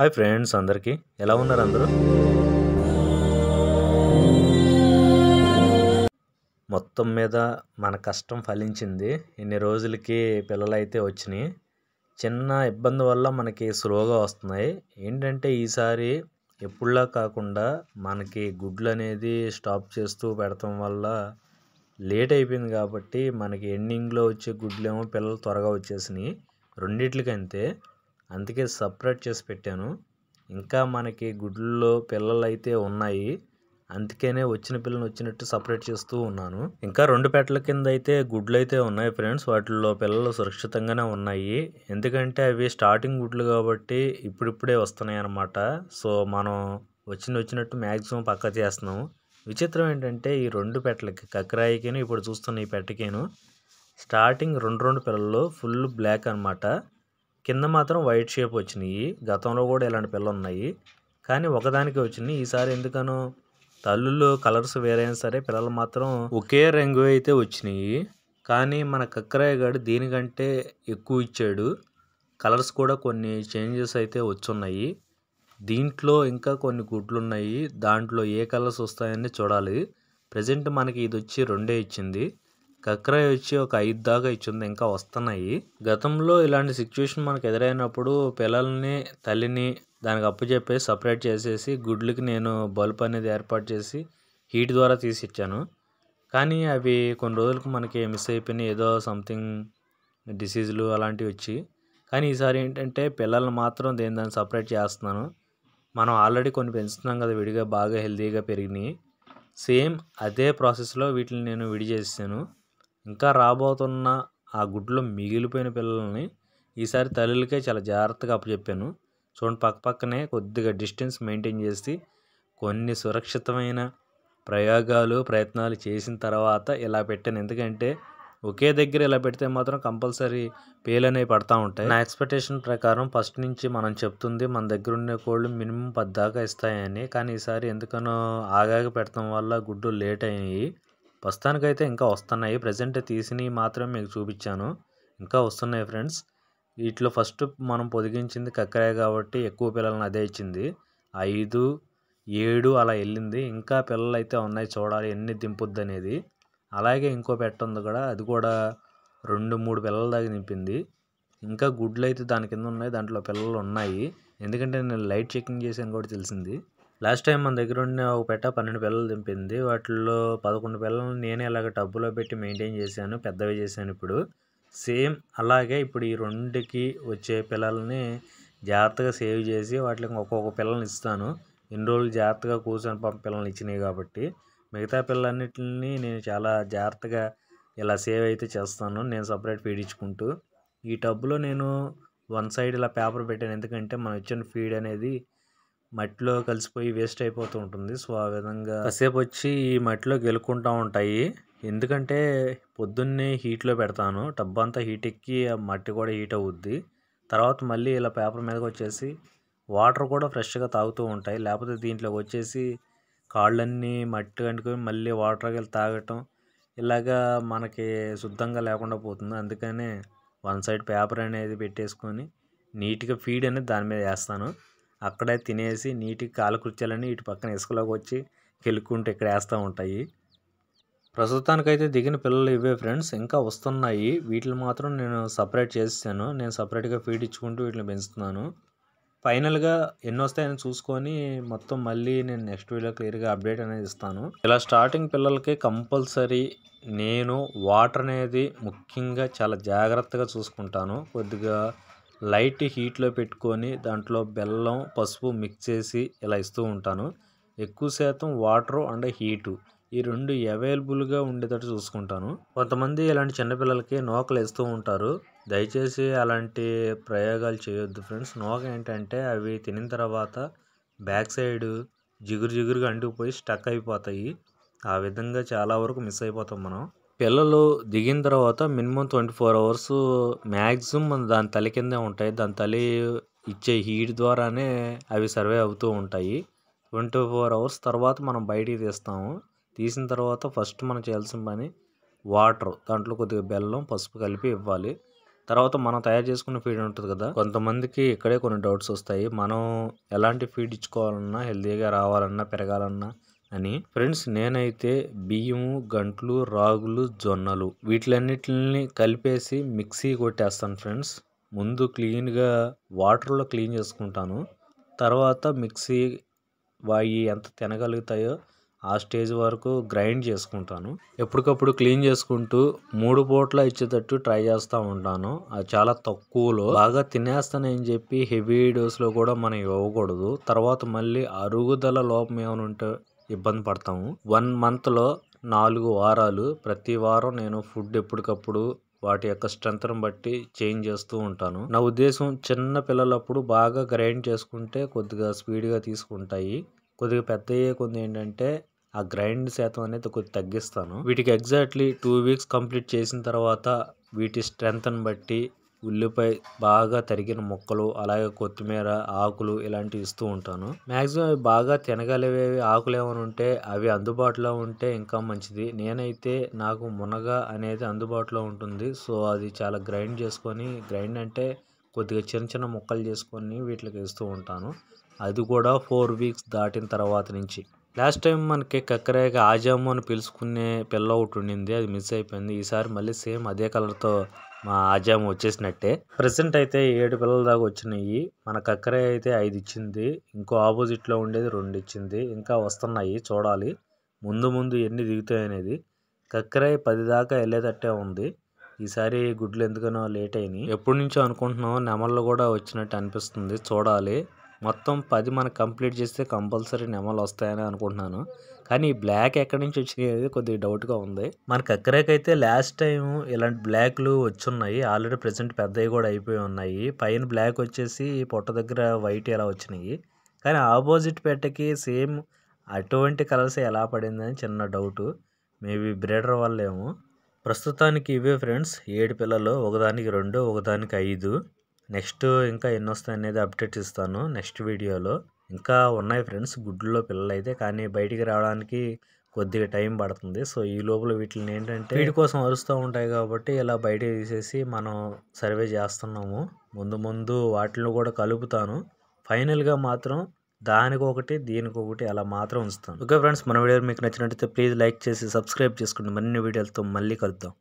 hi friends అందరికీ ఎలా ఉన్నారు అందరూ మొత్తం మీద మన కష్టం ఫలించింది ఇన్ని రోజులకి పిల్లలైతే వచ్చినాయి చిన్న ఇబ్బంది వల్ల మనకి స్లోగా వస్తున్నాయి ఏంటంటే ఈసారి ఎప్పుడులా కాకుండా మనకి గుడ్లు అనేది స్టాప్ చేస్తూ పెడటం వల్ల లేట్ అయిపోయింది కాబట్టి మనకి ఎండింగ్లో వచ్చే గుడ్లేమో పిల్లలు త్వరగా వచ్చేసినాయి రెండిట్లకంతే అందుకే సపరేట్ చేసి పెట్టాను ఇంకా మనకి గుడ్లలో పిల్లలు అయితే ఉన్నాయి అందుకనే వచ్చిన పిల్లలు వచ్చినట్టు సపరేట్ చేస్తూ ఉన్నాను ఇంకా రెండు పెట్టల కింద అయితే గుడ్లు అయితే ఉన్నాయి ఫ్రెండ్స్ వాటిల్లో పిల్లలు సురక్షితంగానే ఉన్నాయి ఎందుకంటే అవి స్టార్టింగ్ గుడ్లు కాబట్టి ఇప్పుడిప్పుడే వస్తున్నాయి అన్నమాట సో మనం వచ్చిన వచ్చినట్టు మ్యాక్సిమం పక్క చేస్తున్నాము విచిత్రం ఏంటంటే ఈ రెండు పెట్టలకి కక్రాయికిను ఇప్పుడు చూస్తున్న ఈ పెట్టకేను స్టార్టింగ్ రెండు రెండు పిల్లలు ఫుల్ బ్లాక్ అనమాట కింద మాత్రం వైట్ షేప్ వచ్చినాయి గతంలో కూడా ఇలాంటి పిల్లలు ఉన్నాయి కానీ ఒకదానికి వచ్చినాయి ఈసారి ఎందుకనో తల్లులు కలర్స్ వేరైనా సరే పిల్లలు మాత్రం ఒకే రంగు అయితే వచ్చినాయి కానీ మన కక్కరాయ గారు దీనికంటే ఎక్కువ ఇచ్చాడు కలర్స్ కూడా కొన్ని చేంజెస్ అయితే వచ్చున్నాయి దీంట్లో ఇంకా కొన్ని గుడ్లు ఉన్నాయి దాంట్లో ఏ కలర్స్ వస్తాయని చూడాలి ప్రజెంట్ మనకి ఇది వచ్చి రెండే ఇచ్చింది కక్రాయ్ వచ్చి ఒక ఐదు దాకా ఇచ్చింది ఇంకా వస్తున్నాయి గతంలో ఇలాంటి సిచ్యువేషన్ మనకు ఎదురైనప్పుడు పిల్లల్ని తల్లిని దానికి అప్పు చెప్పేసి సపరేట్ చేసేసి గుడ్లకి నేను బల్బ్ అనేది ఏర్పాటు చేసి హీట్ ద్వారా తీసి ఇచ్చాను కానీ అవి కొన్ని రోజులకు మనకి మిస్ అయిపోయినాయి ఏదో సంథింగ్ డిసీజులు అలాంటివి వచ్చి కానీ ఈసారి ఏంటంటే పిల్లల్ని మాత్రం దేని దాన్ని సపరేట్ చేస్తున్నాను మనం ఆల్రెడీ కొన్ని పెంచుతున్నాం కదా విడిగా బాగా హెల్తీగా పెరిగినాయి సేమ్ అదే ప్రాసెస్లో వీటిని నేను విడి చేసాను ఇంకా రాబోతున్న ఆ గుడ్లో మిగిలిపోయిన పిల్లల్ని ఈసారి తల్లులకే చాలా జాగ్రత్తగా అప్పచెప్పాను చూడండి పక్క పక్కనే కొద్దిగా డిస్టెన్స్ మెయింటైన్ చేసి కొన్ని సురక్షితమైన ప్రయోగాలు ప్రయత్నాలు చేసిన తర్వాత ఇలా పెట్టాను ఎందుకంటే ఒకే దగ్గర ఇలా పెడితే మాత్రం కంపల్సరీ పేలు అనేవి పడతా ఉంటాయి నా ఎక్స్పెక్టేషన్ ప్రకారం ఫస్ట్ నుంచి మనం చెప్తుంది మన దగ్గర ఉండే కోళ్ళు మినిమం పద్దాకా ఇస్తాయని కానీ ఈసారి ఎందుకనో ఆగాగా పెడతాం వల్ల గుడ్డు లేట్ అయ్యాయి ప్రస్తుతానికైతే ఇంకా వస్తున్నాయి ప్రజెంట్ తీసినవి మాత్రమే మీకు చూపించాను ఇంకా వస్తున్నాయి ఫ్రెండ్స్ వీటిలో ఫస్ట్ మనం పొదిగించింది కక్కరాయ కాబట్టి ఎక్కువ పిల్లలను అదే ఇచ్చింది ఐదు ఏడు అలా వెళ్ళింది ఇంకా పిల్లలు అయితే ఉన్నాయి చూడాలి ఎన్ని దింపుద్ది అనేది అలాగే ఇంకో పెట్ట ఉంది కూడా అది కూడా రెండు మూడు పిల్లల దాకా నింపింది ఇంకా గుడ్లు అయితే దాని కింద ఉన్నాయి దాంట్లో పిల్లలు ఉన్నాయి ఎందుకంటే నేను లైట్ చెకింగ్ చేశాను కూడా తెలిసింది లాస్ట్ టైం మన దగ్గర ఉండి ఒక పెట్ట పన్నెండు పిల్లలు దింపింది వాటిలో పదకొండు పిల్లలు నేనే అలాగే టబ్బులో పెట్టి మెయింటైన్ చేశాను పెద్దవి చేశాను ఇప్పుడు సేమ్ అలాగే ఇప్పుడు ఈ రెండుకి వచ్చే పిల్లల్ని జాగ్రత్తగా సేవ్ చేసి వాటికి ఒక్కొక్క పిల్లల్ని ఇస్తాను ఇన్ని రోజులు జాగ్రత్తగా కూర్చొని పంప పిల్లల్ని ఇచ్చినాయి కాబట్టి మిగతా పిల్లలన్నిటిని నేను చాలా జాగ్రత్తగా ఇలా సేవ్ అయితే చేస్తాను నేను సపరేట్ ఫీడ్ ఇచ్చుకుంటూ ఈ టబ్బులో నేను వన్ సైడ్ ఇలా పేపర్ పెట్టాను ఎందుకంటే మనం ఇచ్చిన ఫీడ్ అనేది మట్టిలో కలిసిపోయి వేస్ట్ అయిపోతూ ఉంటుంది సో ఆ విధంగా కాసేపు వచ్చి ఈ మట్టిలో గెలుకుంటూ ఉంటాయి ఎందుకంటే పొద్దున్నే హీట్లో పెడతాను టబ్ అంతా హీట్ ఎక్కి ఆ మట్టి కూడా హీట్ అవుద్ది తర్వాత మళ్ళీ ఇలా పేపర్ మీదకి వచ్చేసి వాటర్ కూడా ఫ్రెష్గా తాగుతూ ఉంటాయి లేకపోతే దీంట్లోకి వచ్చేసి కాళ్ళన్నీ మట్టి కంటుకొని మళ్ళీ వాటర్ వెళ్ళి తాగటం ఇలాగా మనకి శుద్ధంగా లేకుండా పోతుంది అందుకనే వన్ సైడ్ పేపర్ అనేది పెట్టేసుకొని నీట్గా ఫీడ్ అనేది దాని మీద వేస్తాను అక్కడే తినేసి నీటి కాలకృత్యాలని ఇటు పక్కన ఇసుకలోకి వచ్చి కెలుక్కుంటూ ఇక్కడ వేస్తూ ఉంటాయి ప్రస్తుతానికైతే దిగిన పిల్లలు ఇవే ఫ్రెండ్స్ ఇంకా వస్తున్నాయి వీటిని మాత్రం నేను సపరేట్ చేసాను నేను సపరేట్గా ఫీడ్ ఇచ్చుకుంటూ వీటిని పెంచుతున్నాను ఫైనల్గా ఎన్ని వస్తాయని చూసుకొని మొత్తం మళ్ళీ నేను నెక్స్ట్ వీడియో క్లియర్గా అప్డేట్ అనేది ఇస్తాను ఇలా స్టార్టింగ్ పిల్లలకి కంపల్సరీ నేను వాటర్ అనేది ముఖ్యంగా చాలా జాగ్రత్తగా చూసుకుంటాను కొద్దిగా లైట్ హీట్లో పెట్టుకొని దాంట్లో బెల్లం పసుపు మిక్స్ చేసి ఇలా ఇస్తూ ఉంటాను ఎక్కువ శాతం వాటరు అండ్ హీటు ఈ రెండు అవైలబుల్గా ఉండేటట్టు చూసుకుంటాను కొంతమంది ఇలాంటి చిన్నపిల్లలకి నోకలు వేస్తూ ఉంటారు దయచేసి అలాంటి ప్రయోగాలు చేయొద్దు ఫ్రెండ్స్ నోక ఏంటంటే అవి తినిన తర్వాత బ్యాక్ సైడ్ జిగురు జిగురుగా అంటుకుపోయి స్టక్ అయిపోతాయి ఆ విధంగా చాలా వరకు మిస్ అయిపోతాం మనం పిల్లలు దిగిన తర్వాత minimum twenty four hours maximum దాని తల కిందే ఉంటాయి దాని తల్లి ఇచ్చే హీట్ ద్వారానే అవి సర్వే అవుతూ ఉంటాయి ట్వంటీ ఫోర్ అవర్స్ తర్వాత మనం బయటికి తీస్తాము తీసిన తర్వాత ఫస్ట్ మనం చేయాల్సిన పని వాటర్ దాంట్లో కొద్దిగా బెల్లం పసుపు కలిపి ఇవ్వాలి తర్వాత మనం తయారు చేసుకున్న ఫీడ్ ఉంటుంది కదా కొంతమందికి ఇక్కడే కొన్ని డౌట్స్ వస్తాయి మనం ఎలాంటి ఫీడ్ ఇచ్చుకోవాలన్నా హెల్తీగా రావాలన్నా పెరగాలన్నా అని ఫ్రెండ్స్ నేనైతే బియ్యము గంట్లు రాగులు జొన్నలు వీటిలన్నిటిని కలిపేసి మిక్సీ కొట్టేస్తాను ఫ్రెండ్స్ ముందు క్లీన్గా వాటర్లో క్లీన్ చేసుకుంటాను తర్వాత మిక్సీ వాయి ఎంత తినగలుగుతాయో ఆ స్టేజ్ వరకు గ్రైండ్ చేసుకుంటాను ఎప్పటికప్పుడు క్లీన్ చేసుకుంటూ మూడు పూట్ల ఇచ్చేటట్టు ట్రై చేస్తూ ఉంటాను అది చాలా తక్కువలో బాగా తినేస్తానని చెప్పి హెవీ డోస్లో కూడా మనం ఇవ్వకూడదు తర్వాత మళ్ళీ అరుగుదల లోపం ఏమైనా ఉంటే ఇబ్బంది పడతాము వన్ మంత్లో నాలుగు వారాలు ప్రతి వారం నేను ఫుడ్ ఎప్పటికప్పుడు వాటి యొక్క స్ట్రెంత్ను బట్టి చేంజ్ చేస్తూ ఉంటాను నా ఉద్దేశం చిన్న పిల్లలప్పుడు బాగా గ్రైండ్ చేసుకుంటే కొద్దిగా స్పీడ్గా తీసుకుంటాయి కొద్దిగా పెద్ద అయ్యే కొద్ది ఏంటంటే ఆ గ్రైండ్ శాతం అనేది కొద్దిగా తగ్గిస్తాను వీటికి ఎగ్జాక్ట్లీ టూ వీక్స్ కంప్లీట్ చేసిన తర్వాత వీటి స్ట్రెంత్ను బట్టి ఉల్లిపాయ బాగా తరిగిన ముక్కలు అలాగే కొత్తిమీర ఆకులు ఇలాంటివి ఇస్తూ ఉంటాను మ్యాక్సిమం అవి బాగా తినగలిగేవి ఆకులు ఏమైనా ఉంటే అవి అందుబాటులో ఉంటే ఇంకా మంచిది నేనైతే నాకు మునగ అనేది అందుబాటులో ఉంటుంది సో అది చాలా గ్రైండ్ చేసుకొని గ్రైండ్ అంటే కొద్దిగా చిన్న చిన్న ముక్కలు చేసుకొని వీటికి ఇస్తూ ఉంటాను అది కూడా ఫోర్ వీక్స్ దాటిన తర్వాత నుంచి లాస్ట్ టైం మనకి కక్కరేక ఆజాము అని పిలుచుకునే పిల్ల ఒకటి ఉండింది అది మిస్ అయిపోయింది ఈసారి మళ్ళీ సేమ్ అదే కలర్తో మా ఆజాము వచ్చేసినట్టే ప్రజెంట్ అయితే ఏడు పిల్లల దాకా వచ్చినాయి మన అక్కడే అయితే ఐదు ఇచ్చింది ఇంకో ఆపోజిట్లో ఉండేది రెండు ఇచ్చింది ఇంకా వస్తున్నాయి చూడాలి ముందు ముందు ఎన్ని దిగుతాయనేది కక్కరే పది దాకా వెళ్ళేటట్టే ఉంది ఈసారి గుడ్లు ఎందుకనో లేట్ అయినాయి ఎప్పటి నుంచో అనుకుంటున్నాం నెమళ్ళు కూడా వచ్చినట్టు అనిపిస్తుంది చూడాలి మొత్తం పది మనం కంప్లీట్ చేస్తే కంపల్సరీ నెమలు వస్తాయని అనుకుంటున్నాను కానీ ఈ బ్లాక్ ఎక్కడి నుంచి వచ్చినాయి అనేది కొద్దిగా డౌట్గా ఉంది మనకు కక్కరేకైతే లాస్ట్ టైం ఇలాంటి బ్లాక్లు వచ్చున్నాయి ఆల్రెడీ ప్రజెంట్ పెద్దవి కూడా అయిపోయి ఉన్నాయి పైన బ్లాక్ వచ్చేసి పొట్ట దగ్గర వైట్ ఎలా వచ్చినాయి కానీ ఆపోజిట్ పెట్టకి సేమ్ అటువంటి కలర్స్ ఎలా పడిందని చిన్న డౌట్ మేబీ బ్రేడర్ వాళ్ళేమో ప్రస్తుతానికి ఇవే ఫ్రెండ్స్ ఏడు పిల్లలు ఒకదానికి రెండు ఒకదానికి ఐదు నెక్స్ట్ ఇంకా ఎన్ని వస్తాయి అనేది అప్డేట్ ఇస్తాను నెక్స్ట్ వీడియోలో ఇంకా ఉన్నాయి ఫ్రెండ్స్ గుడ్లలో పిల్లలు అయితే కానీ బయటికి రావడానికి కొద్దిగా టైం పడుతుంది సో ఈ లోపల వీటిని ఏంటంటే వీటి కోసం అరుస్తూ ఉంటాయి కాబట్టి ఇలా బయట తీసేసి మనం సర్వే చేస్తున్నాము ముందు ముందు వాటిని కూడా కలుపుతాను ఫైనల్గా మాత్రం దానికొకటి దీనికొకటి అలా మాత్రం ఉంచుతాను ఓకే ఫ్రెండ్స్ మన వీడియో మీకు నచ్చినట్టయితే ప్లీజ్ లైక్ చేసి సబ్స్క్రైబ్ చేసుకోండి మరిన్ని వీడియోలతో మళ్ళీ కలుద్దాం